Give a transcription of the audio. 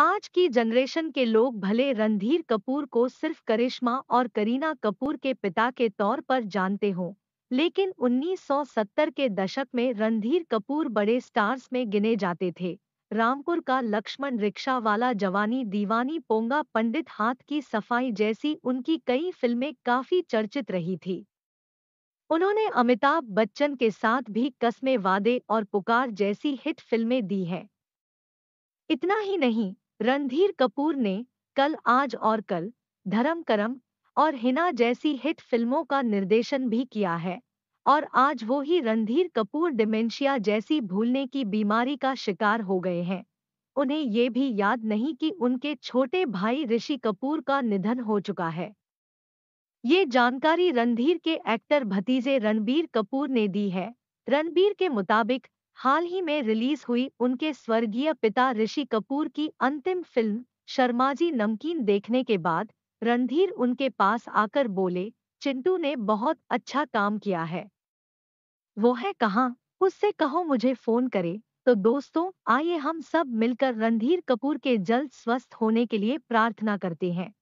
आज की जनरेशन के लोग भले रणधीर कपूर को सिर्फ करिश्मा और करीना कपूर के पिता के तौर पर जानते हों लेकिन 1970 के दशक में रणधीर कपूर बड़े स्टार्स में गिने जाते थे रामपुर का लक्ष्मण रिक्शा वाला जवानी दीवानी पोंगा पंडित हाथ की सफाई जैसी उनकी कई फिल्में काफी चर्चित रही थी उन्होंने अमिताभ बच्चन के साथ भी कस्मे वादे और पुकार जैसी हिट फिल्में दी हैं इतना ही नहीं रणधीर कपूर ने कल आज और कल धर्म करम और हिना जैसी हिट फिल्मों का निर्देशन भी किया है और आज वो ही रणधीर कपूर डिमेंशिया जैसी भूलने की बीमारी का शिकार हो गए हैं उन्हें ये भी याद नहीं कि उनके छोटे भाई ऋषि कपूर का निधन हो चुका है ये जानकारी रणधीर के एक्टर भतीजे रणबीर कपूर ने दी है रणबीर के मुताबिक हाल ही में रिलीज हुई उनके स्वर्गीय पिता ऋषि कपूर की अंतिम फिल्म शर्माजी नमकीन देखने के बाद रणधीर उनके पास आकर बोले चिंटू ने बहुत अच्छा काम किया है वो है कहाँ उससे कहो मुझे फोन करे तो दोस्तों आइए हम सब मिलकर रणधीर कपूर के जल्द स्वस्थ होने के लिए प्रार्थना करते हैं